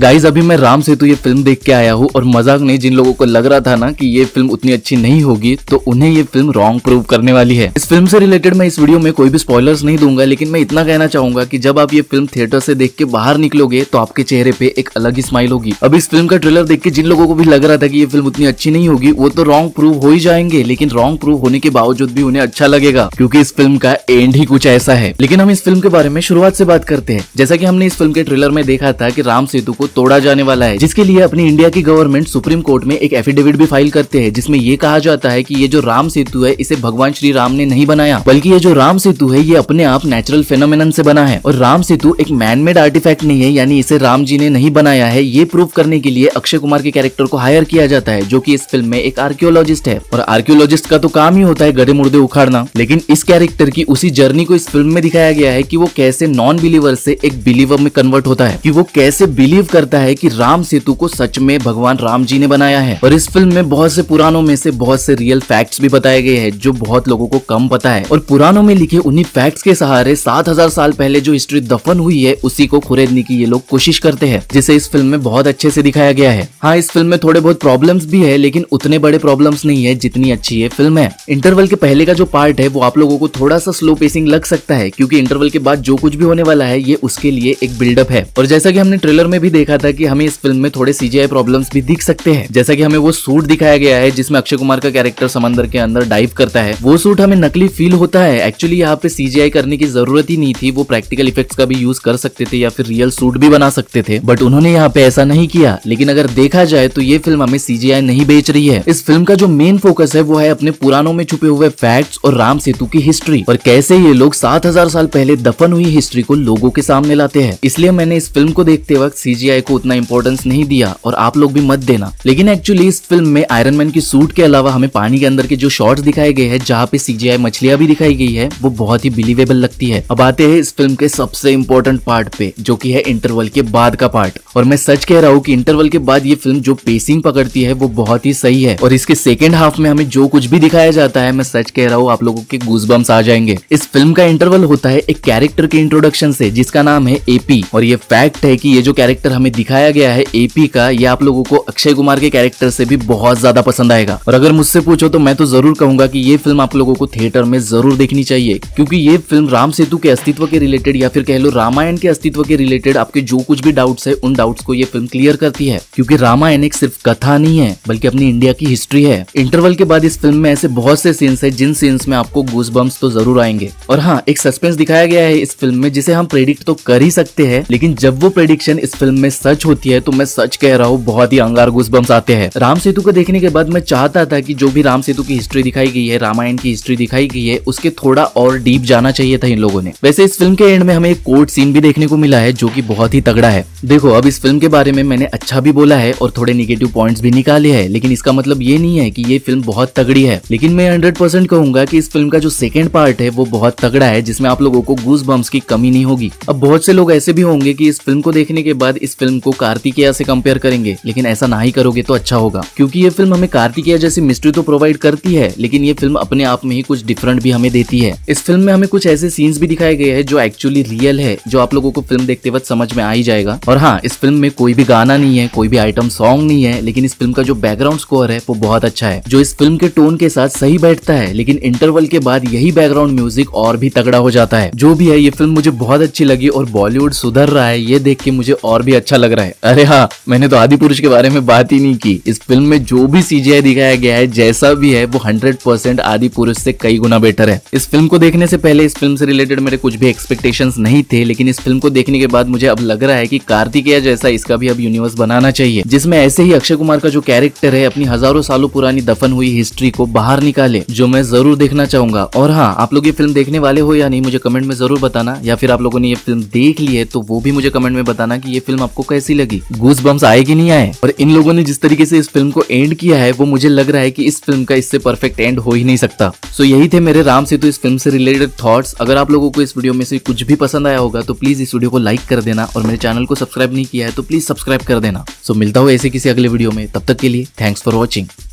guys अभी मैं राम सेतु ये फिल्म देख के आया हूँ और मजाक नहीं जिन लोगों को लग रहा था ना कि ये फिल्म उतनी अच्छी नहीं होगी तो उन्हें ये फिल्म रॉन्ग प्रूव करने वाली है इस फिल्म से रिलेटेड मैं इस वीडियो में कोई भी स्पॉयलर्स नहीं दूंगा लेकिन मैं इतना कहना चाहूंगा कि जब आप ये फिल्म थिएटर से देख के बाहर निकलोगे तो आपके चेहरे पे एक अलग ही स्माइल होगी अब इस फिल्म का ट्रेलर देख के जिन लोगों को भी लग रहा था की ये फिल्म उतनी अच्छी नहीं होगी वो तो रॉन्ग प्रूव हो ही जाएंगे लेकिन रॉन्ग प्रूव होने के बावजूद भी उन्हें अच्छा लगेगा क्यूँकी इस फिल्म का एंड ही कुछ ऐसा है लेकिन हम इस फिल्म के बारे में शुरुआत से बात करते हैं जैसा की हमने इस फिल्म के ट्रेलर में देखा था की राम सेतु को तोड़ा जाने वाला है जिसके लिए अपनी इंडिया की गवर्नमेंट सुप्रीम कोर्ट में एक एफिडेविट भी फाइल करते हैं जिसमें ये कहा जाता है कि ये जो राम सेतु है इसे भगवान श्री राम ने नहीं बनाया बल्कि ये जो राम सेतु है ये अपने आप नेचुरल फेनोमेन से बना है और राम सेतु एक मैन मेड आर्टिफैक्ट नहीं है यानी इसे राम जी ने नहीं बनाया है ये प्रूव करने के लिए अक्षय कुमार के कैरेक्टर को हायर किया जाता है जो की इस फिल्म में एक आर्क्योलॉजिस्ट है और आर्क्योलॉजिस्ट का तो काम ही होता है गड़े मुर्दे उखाड़ना लेकिन इस कैरेक्टर की उसी जर्नी को इस फिल्म में दिखाया गया है की वो कैसे नॉन बिलीवर से एक बिलीवर में कन्वर्ट होता है की वो कैसे बिलीव करता है कि राम सेतु को सच में भगवान राम जी ने बनाया है और इस फिल्म में बहुत से पुरानों में से बहुत से रियल फैक्ट्स भी बताए गए हैं जो बहुत लोगों को कम पता है और पुरानों में लिखे उन्हीं फैक्ट्स के सहारे सात हजार साल पहले जो हिस्ट्री दफन हुई है उसी को खुरेदने की ये लोग कोशिश करते हैं जिसे इस फिल्म में बहुत अच्छे से दिखाया गया है हाँ इस फिल्म में थोड़े बहुत प्रॉब्लम्स भी है लेकिन उतने बड़े प्रॉब्लम्स नहीं है जितनी अच्छी ये फिल्म है इंटरवल के पहले का जो पार्ट है वो आप लोगों को थोड़ा सा स्लो पेसिंग लग सकता है क्यूँकी इंटरवल के बाद जो कुछ भी होने वाला है ये उसके लिए एक बिल्डअप है और जैसा की हमने ट्रेलर में भी देखा था कि हमें इस फिल्म में थोड़े सीजीआई प्रॉब्लम्स भी दिख सकते हैं जैसा कि हमें वो सूट दिखाया गया है जिसमें अक्षय कुमार का कैरेक्टर समंदर के अंदर डाइव करता है वो सूट हमें नकली फील होता है एक्चुअली यहाँ पे सीजीआई करने की जरूरत ही नहीं थी वो प्रैक्टिकल इफेक्ट्स का भी यूज कर सकते थे या फिर रियल सूट भी बना सकते थे बट उन्होंने यहाँ पे ऐसा नहीं किया लेकिन अगर देखा जाए तो ये फिल्म हमें सीजीआई नहीं बेच रही है इस फिल्म का जो मेन फोकस है वो है अपने पुरानों में छुपे हुए फैक्ट्स और राम सेतु की हिस्ट्री और कैसे ये लोग सात हजार साल पहले दफन हुई हिस्ट्री को लोगों के सामने लाते हैं इसलिए मैंने इस फिल्म को देखते वक्त सीजीआई सीजीआई को उतना इम्पोर्टेंस नहीं दिया और आप लोग भी मत देना लेकिन एक्चुअली इस फिल्म में आयरन मैन की सूट के अलावा हमें पानी के अंदर के जो शॉर्ट दिखाए गए हैं जहाँ पे सीजीआई मछलियां भी दिखाई गई है वो बहुत ही बिलीवेबल लगती है अब आते हैं इस फिल्म के सबसे इम्पोर्टेंट पार्ट पे जो की है इंटरवल के बाद का पार्ट और मैं सच कह रहा हूँ की इंटरवल के बाद ये फिल्म जो पेसिंग पकड़ती है वो बहुत ही सही है और इसके सेकेंड हाफ में हमें जो कुछ भी दिखाया जाता है मैं सच कह रहा हूँ आप लोगों के गूजबम्स आ जाएंगे इस फिल्म का इंटरवल होता है एक कैरेक्टर के इंट्रोडक्शन से जिसका नाम है एपी और ये फैक्ट है की ये जो कैरेक्टर हमें दिखाया गया है एपी का ये आप लोगों को अक्षय कुमार के कैरेक्टर से भी बहुत ज्यादा पसंद आएगा और अगर मुझसे पूछो तो मैं तो जरूर कहूंगा कि ये फिल्म आप लोगों को थिएटर में जरूर देखनी चाहिए क्योंकि ये फिल्म राम सेतु के अस्तित्व के रिलेटेड या फिर कह लो रामायण के अस्तित्व के रिलेटेड आपके जो कुछ भी डाउट्स है उन डाउट्स को ये फिल्म क्लियर करती है क्योंकि रामायण एक सिर्फ कथा नहीं है बल्कि अपनी इंडिया की हिस्ट्री है इंटरवल के बाद इस फिल्म में ऐसे बहुत से सीन्स है जिन सीन्स में आपको गूस बम्स तो जरूर आएंगे और हाँ एक सस्पेंस दिखाया गया है इस फिल्म में जिसे हम प्रेडिक्ट तो कर ही सकते हैं लेकिन जब वो प्रेडिक्शन इस फिल्म में में सच होती है तो मैं सच कह रहा हूँ बहुत ही अंगार गुसबम्स आते हैं राम सेतु को देखने के बाद मैं चाहता था कि जो भी राम सेतु की हिस्ट्री दिखाई गई है रामायण की हिस्ट्री दिखाई गई है उसके थोड़ा और डीप जाना चाहिए था इन लोगों ने वैसे इस फिल्म के एंड में हमें एक कोर्ट सीन भी देखने को मिला है जो की बहुत ही तगड़ा है देखो अब इस फिल्म के बारे में मैंने अच्छा भी बोला है और थोड़े निगेटिव पॉइंट भी निकाले है लेकिन इसका मतलब ये नहीं है की ये फिल्म बहुत तगड़ी है लेकिन मैं हंड्रेड परसेंट कहूंगा की इस फिल्म का जो सेकेंड पार्ट है वो बहुत तगड़ा है जिसमें आप लोगों को घूस बम्स की कमी नहीं होगी अब बहुत से लोग ऐसे भी होंगे कि इस फिल्म को देखने के बाद इस फिल्म को कार्तिकेया से कंपेयर करेंगे लेकिन ऐसा ना ही करोगे तो अच्छा होगा क्योंकि ये फिल्म हमें कार्तिकेया जैसी मिस्ट्री तो प्रोवाइड करती है लेकिन ये फिल्म अपने आप में ही कुछ डिफरेंट भी हमें देती है इस फिल्म में हमें कुछ ऐसे सीन्स भी दिखाए गए हैं जो एक्चुअली रियल है जो आप लोगों को फिल्म देखते वक्त समझ में आ ही जाएगा और हाँ इस फिल्म में कोई भी गाना नहीं है कोई भी आइटम सॉन्ग नहीं है लेकिन इस फिल्म का जो बैकग्राउंड स्कोर है वो बहुत अच्छा है जो इस फिल्म के टोन के साथ सही बैठता है लेकिन इंटरवल के बाद यही बैकग्राउंड म्यूजिक और भी तगड़ा हो जाता है जो भी है ये फिल्म मुझे बहुत अच्छी लगी और बॉलीवुड सुधर रहा है ये देख के मुझे और भी अच्छा अच्छा लग रहा है अरे हाँ मैंने तो आदि पुरुष के बारे में बात ही नहीं की इस फिल्म में जो भी सीजीआई दिखाया गया है जैसा भी है वो हंड्रेड परसेंट आदि पुरुष से कई गुना बेटर है इस फिल्म को देखने से पहले इस फिल्म से रिलेटेड मेरे कुछ भी एक्सपेक्टेशन नहीं थे लेकिन इस फिल्म को देखने के बाद मुझे अब लग रहा है की कार्तिकेया जैसा इसका भी अब यूनिवर्स बनाना चाहिए जिसमे ऐसे ही अक्षय कुमार का जो कैरेक्टर है अपनी हजारों सालों पुरानी दफन हुई हिस्ट्री को बाहर निकाले जो मैं जरूर देखना चाहूंगा और हाँ आप लोग ये फिल्म देखने वाले हो या नहीं मुझे कमेंट में जरूर बताना या फिर आप लोगों ने ये फिल्म देख ली है तो वो भी मुझे कमेंट में बताना की ये फिल्म आपको आपको कैसी लगी गूस बम्स आए कि नहीं आए और इन लोगों ने जिस तरीके से इस फिल्म को एंड किया है वो मुझे लग रहा है की इस फिल्म का इससे परफेक्ट एंड हो ही नहीं सकता सो यही थे मेरे राम सेतु इस फिल्म से रिलेटेड थॉट्स अगर आप लोगों को इस वीडियो में से कुछ भी पसंद आया होगा तो प्लीज इस वीडियो को लाइक कर देना और मेरे चैनल को सब्सक्राइब नहीं किया है तो प्लीज सब्सक्राइब कर देना सो मिलता हो ऐसे किसी अगले वीडियो में तब तक के लिए थैंक्स फॉर वॉचिंग